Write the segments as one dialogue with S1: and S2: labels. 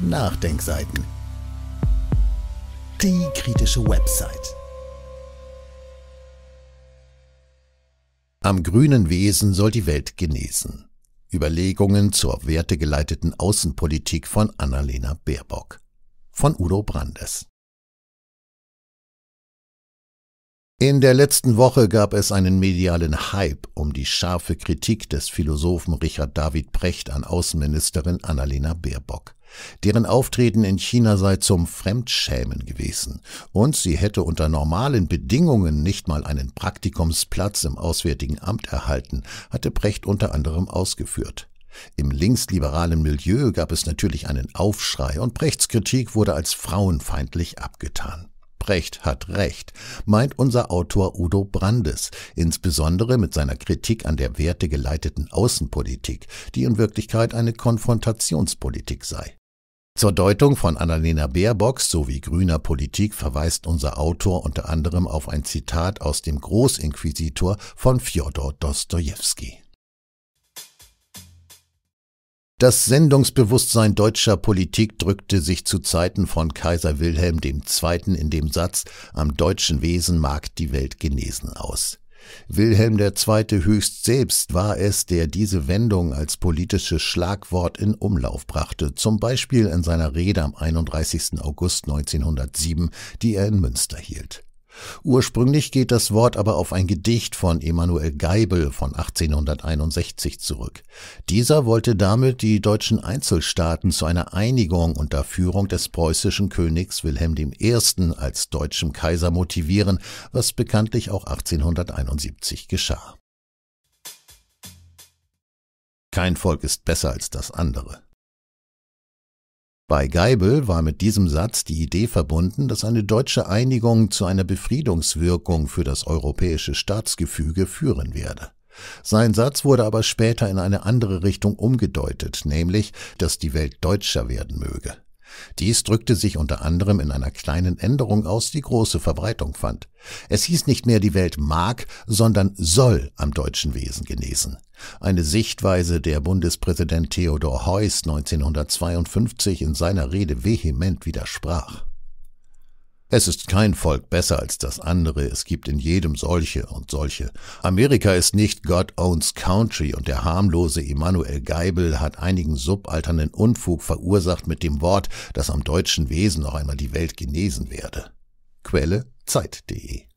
S1: Nachdenkseiten. Die kritische Website. Am grünen Wesen soll die Welt genesen. Überlegungen zur wertegeleiteten Außenpolitik von Annalena Baerbock. Von Udo Brandes. In der letzten Woche gab es einen medialen Hype um die scharfe Kritik des Philosophen Richard David Precht an Außenministerin Annalena Baerbock. Deren Auftreten in China sei zum Fremdschämen gewesen und sie hätte unter normalen Bedingungen nicht mal einen Praktikumsplatz im Auswärtigen Amt erhalten, hatte Brecht unter anderem ausgeführt. Im linksliberalen Milieu gab es natürlich einen Aufschrei und Brechts Kritik wurde als frauenfeindlich abgetan. Brecht hat recht, meint unser Autor Udo Brandes, insbesondere mit seiner Kritik an der wertegeleiteten Außenpolitik, die in Wirklichkeit eine Konfrontationspolitik sei. Zur Deutung von Annalena Baerbocks sowie grüner Politik verweist unser Autor unter anderem auf ein Zitat aus dem Großinquisitor von Fjodor Dostojewski. Das Sendungsbewusstsein deutscher Politik drückte sich zu Zeiten von Kaiser Wilhelm II. in dem Satz Am deutschen Wesen mag die Welt genesen aus. Wilhelm II. höchst selbst war es, der diese Wendung als politisches Schlagwort in Umlauf brachte, zum Beispiel in seiner Rede am 31. August 1907, die er in Münster hielt. Ursprünglich geht das Wort aber auf ein Gedicht von Emanuel Geibel von 1861 zurück. Dieser wollte damit die deutschen Einzelstaaten zu einer Einigung unter Führung des preußischen Königs Wilhelm I. als deutschem Kaiser motivieren, was bekanntlich auch 1871 geschah. Kein Volk ist besser als das andere. Bei Geibel war mit diesem Satz die Idee verbunden, dass eine deutsche Einigung zu einer Befriedungswirkung für das europäische Staatsgefüge führen werde. Sein Satz wurde aber später in eine andere Richtung umgedeutet, nämlich, dass die Welt deutscher werden möge. Dies drückte sich unter anderem in einer kleinen Änderung aus, die große Verbreitung fand. Es hieß nicht mehr die Welt mag, sondern soll am deutschen Wesen genesen. Eine Sichtweise, der Bundespräsident Theodor Heuss 1952 in seiner Rede vehement widersprach. Es ist kein Volk besser als das andere, es gibt in jedem solche und solche. Amerika ist nicht God owns country und der harmlose Immanuel Geibel hat einigen subalternen Unfug verursacht mit dem Wort, dass am deutschen Wesen noch einmal die Welt genesen werde. Quelle Zeit.de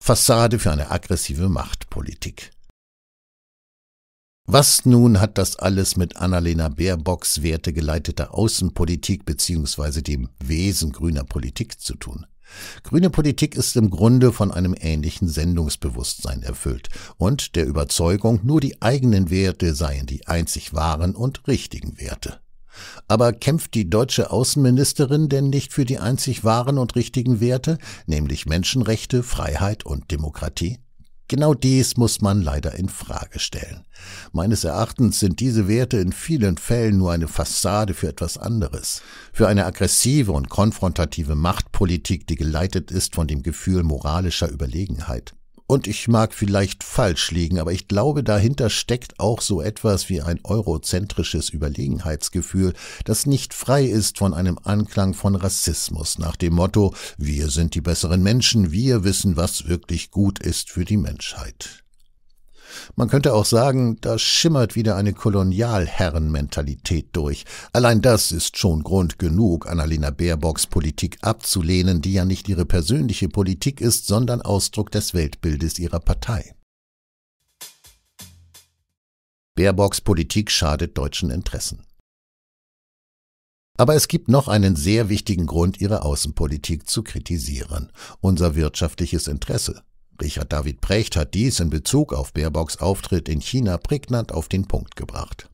S1: Fassade für eine aggressive Machtpolitik. Was nun hat das alles mit Annalena Baerbocks wertegeleiteter Außenpolitik bzw. dem Wesen grüner Politik zu tun? Grüne Politik ist im Grunde von einem ähnlichen Sendungsbewusstsein erfüllt und der Überzeugung, nur die eigenen Werte seien die einzig wahren und richtigen Werte. Aber kämpft die deutsche Außenministerin denn nicht für die einzig wahren und richtigen Werte, nämlich Menschenrechte, Freiheit und Demokratie? Genau dies muss man leider in Frage stellen. Meines Erachtens sind diese Werte in vielen Fällen nur eine Fassade für etwas anderes, für eine aggressive und konfrontative Machtpolitik, die geleitet ist von dem Gefühl moralischer Überlegenheit. Und ich mag vielleicht falsch liegen, aber ich glaube, dahinter steckt auch so etwas wie ein eurozentrisches Überlegenheitsgefühl, das nicht frei ist von einem Anklang von Rassismus nach dem Motto Wir sind die besseren Menschen, wir wissen, was wirklich gut ist für die Menschheit. Man könnte auch sagen, da schimmert wieder eine Kolonialherrenmentalität durch. Allein das ist schon Grund genug, Annalena Baerbocks Politik abzulehnen, die ja nicht ihre persönliche Politik ist, sondern Ausdruck des Weltbildes ihrer Partei. Baerbocks Politik schadet deutschen Interessen. Aber es gibt noch einen sehr wichtigen Grund, ihre Außenpolitik zu kritisieren, unser wirtschaftliches Interesse. Richard David Precht hat dies in Bezug auf Baerbocks Auftritt in China prägnant auf den Punkt gebracht.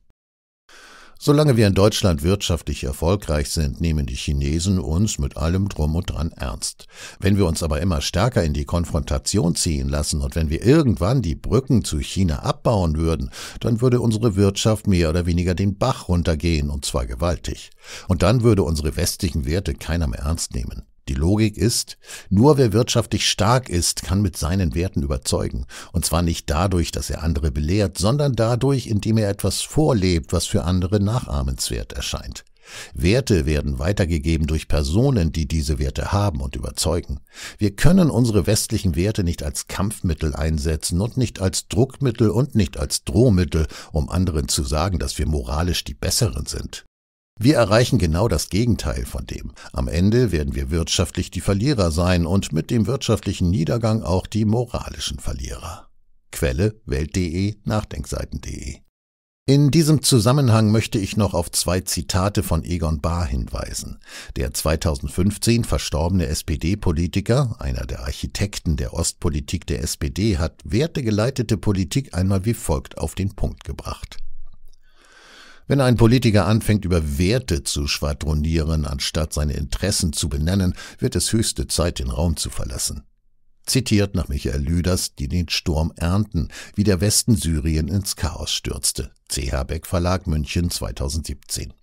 S1: Solange wir in Deutschland wirtschaftlich erfolgreich sind, nehmen die Chinesen uns mit allem drum und dran ernst. Wenn wir uns aber immer stärker in die Konfrontation ziehen lassen und wenn wir irgendwann die Brücken zu China abbauen würden, dann würde unsere Wirtschaft mehr oder weniger den Bach runtergehen, und zwar gewaltig. Und dann würde unsere westlichen Werte keiner mehr ernst nehmen. Die Logik ist, nur wer wirtschaftlich stark ist, kann mit seinen Werten überzeugen. Und zwar nicht dadurch, dass er andere belehrt, sondern dadurch, indem er etwas vorlebt, was für andere nachahmenswert erscheint. Werte werden weitergegeben durch Personen, die diese Werte haben und überzeugen. Wir können unsere westlichen Werte nicht als Kampfmittel einsetzen und nicht als Druckmittel und nicht als Drohmittel, um anderen zu sagen, dass wir moralisch die Besseren sind. Wir erreichen genau das Gegenteil von dem. Am Ende werden wir wirtschaftlich die Verlierer sein und mit dem wirtschaftlichen Niedergang auch die moralischen Verlierer. Quelle Welt.de, Nachdenkseiten.de. In diesem Zusammenhang möchte ich noch auf zwei Zitate von Egon Bahr hinweisen. Der 2015 verstorbene SPD-Politiker, einer der Architekten der Ostpolitik der SPD, hat wertegeleitete Politik einmal wie folgt auf den Punkt gebracht. Wenn ein Politiker anfängt, über Werte zu schwadronieren, anstatt seine Interessen zu benennen, wird es höchste Zeit, den Raum zu verlassen. Zitiert nach Michael Lüders, die den Sturm ernten, wie der Westen Syrien ins Chaos stürzte. CH Beck Verlag München 2017.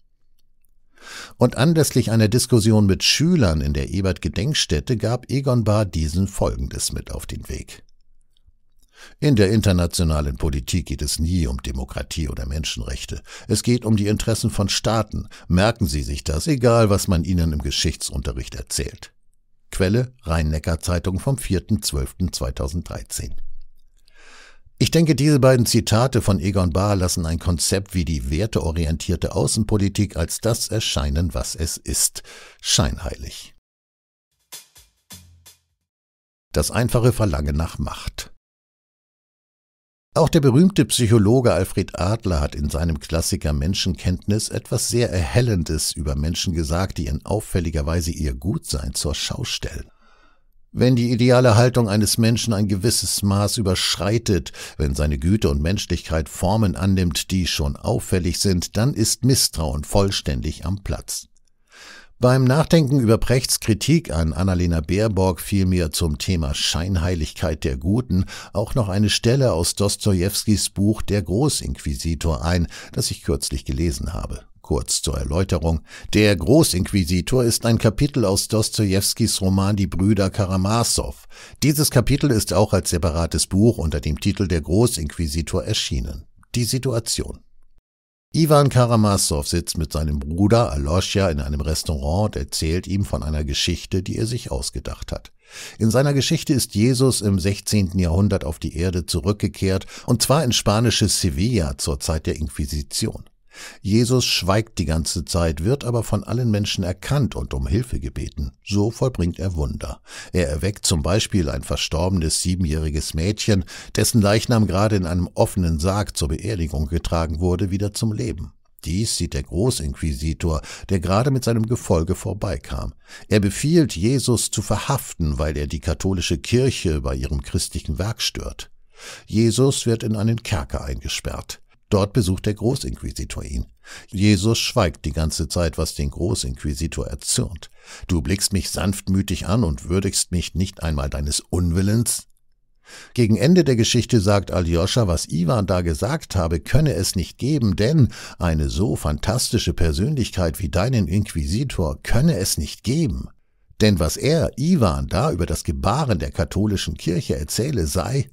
S1: Und anlässlich einer Diskussion mit Schülern in der Ebert Gedenkstätte gab Egon Bahr diesen Folgendes mit auf den Weg. In der internationalen Politik geht es nie um Demokratie oder Menschenrechte. Es geht um die Interessen von Staaten. Merken Sie sich das, egal was man Ihnen im Geschichtsunterricht erzählt. Quelle Rhein-Neckar-Zeitung vom 4.12.2013. Ich denke, diese beiden Zitate von Egon Bahr lassen ein Konzept wie die werteorientierte Außenpolitik als das erscheinen, was es ist. Scheinheilig. Das einfache Verlangen nach Macht. Auch der berühmte Psychologe Alfred Adler hat in seinem Klassiker Menschenkenntnis etwas sehr Erhellendes über Menschen gesagt, die in auffälliger Weise ihr Gutsein zur Schau stellen. Wenn die ideale Haltung eines Menschen ein gewisses Maß überschreitet, wenn seine Güte und Menschlichkeit Formen annimmt, die schon auffällig sind, dann ist Misstrauen vollständig am Platz. Beim Nachdenken über Prechts Kritik an Annalena Baerbock fiel mir zum Thema Scheinheiligkeit der Guten auch noch eine Stelle aus Dostojewskis Buch Der Großinquisitor ein, das ich kürzlich gelesen habe. Kurz zur Erläuterung. Der Großinquisitor ist ein Kapitel aus Dostojewskis Roman Die Brüder Karamasow. Dieses Kapitel ist auch als separates Buch unter dem Titel Der Großinquisitor erschienen. Die Situation. Ivan Karamassow sitzt mit seinem Bruder Aloscha in einem Restaurant und erzählt ihm von einer Geschichte, die er sich ausgedacht hat. In seiner Geschichte ist Jesus im 16. Jahrhundert auf die Erde zurückgekehrt, und zwar in spanisches Sevilla zur Zeit der Inquisition. Jesus schweigt die ganze Zeit, wird aber von allen Menschen erkannt und um Hilfe gebeten. So vollbringt er Wunder. Er erweckt zum Beispiel ein verstorbenes siebenjähriges Mädchen, dessen Leichnam gerade in einem offenen Sarg zur Beerdigung getragen wurde, wieder zum Leben. Dies sieht der Großinquisitor, der gerade mit seinem Gefolge vorbeikam. Er befiehlt, Jesus zu verhaften, weil er die katholische Kirche bei ihrem christlichen Werk stört. Jesus wird in einen Kerker eingesperrt. Dort besucht der Großinquisitor ihn. Jesus schweigt die ganze Zeit, was den Großinquisitor erzürnt. Du blickst mich sanftmütig an und würdigst mich nicht einmal deines Unwillens? Gegen Ende der Geschichte sagt Aljoscha, was Ivan da gesagt habe, könne es nicht geben, denn eine so fantastische Persönlichkeit wie deinen Inquisitor könne es nicht geben. Denn was er, Ivan, da über das Gebaren der katholischen Kirche erzähle, sei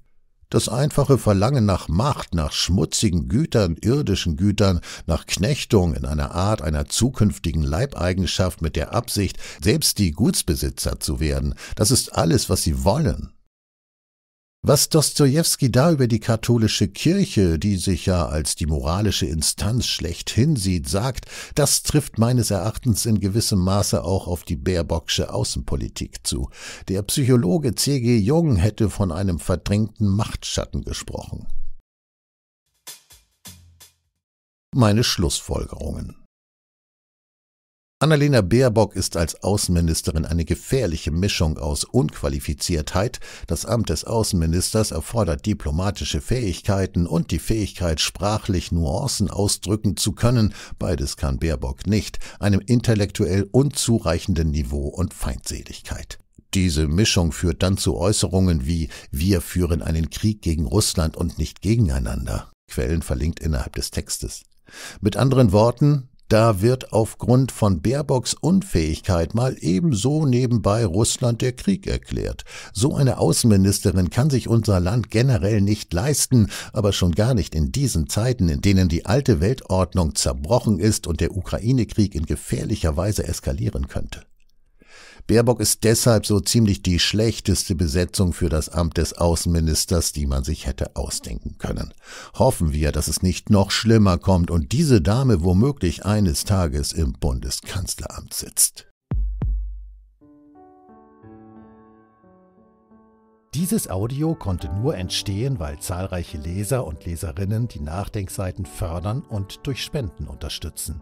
S1: das einfache Verlangen nach Macht, nach schmutzigen Gütern, irdischen Gütern, nach Knechtung in einer Art einer zukünftigen Leibeigenschaft mit der Absicht, selbst die Gutsbesitzer zu werden, das ist alles, was sie wollen. Was Dostojewski da über die katholische Kirche, die sich ja als die moralische Instanz schlechthin sieht, sagt, das trifft meines Erachtens in gewissem Maße auch auf die Baerbocksche Außenpolitik zu. Der Psychologe C.G. Jung hätte von einem verdrängten Machtschatten gesprochen. Meine Schlussfolgerungen Annalena Baerbock ist als Außenministerin eine gefährliche Mischung aus Unqualifiziertheit, das Amt des Außenministers erfordert diplomatische Fähigkeiten und die Fähigkeit, sprachlich Nuancen ausdrücken zu können, beides kann Baerbock nicht, einem intellektuell unzureichenden Niveau und Feindseligkeit. Diese Mischung führt dann zu Äußerungen wie Wir führen einen Krieg gegen Russland und nicht gegeneinander. Quellen verlinkt innerhalb des Textes. Mit anderen Worten, da wird aufgrund von Baerbocks Unfähigkeit mal ebenso nebenbei Russland der Krieg erklärt. So eine Außenministerin kann sich unser Land generell nicht leisten, aber schon gar nicht in diesen Zeiten, in denen die alte Weltordnung zerbrochen ist und der Ukraine-Krieg in gefährlicher Weise eskalieren könnte. Baerbock ist deshalb so ziemlich die schlechteste Besetzung für das Amt des Außenministers, die man sich hätte ausdenken können. Hoffen wir, dass es nicht noch schlimmer kommt und diese Dame womöglich eines Tages im Bundeskanzleramt sitzt. Dieses Audio konnte nur entstehen, weil zahlreiche Leser und Leserinnen die Nachdenkseiten fördern und durch Spenden unterstützen.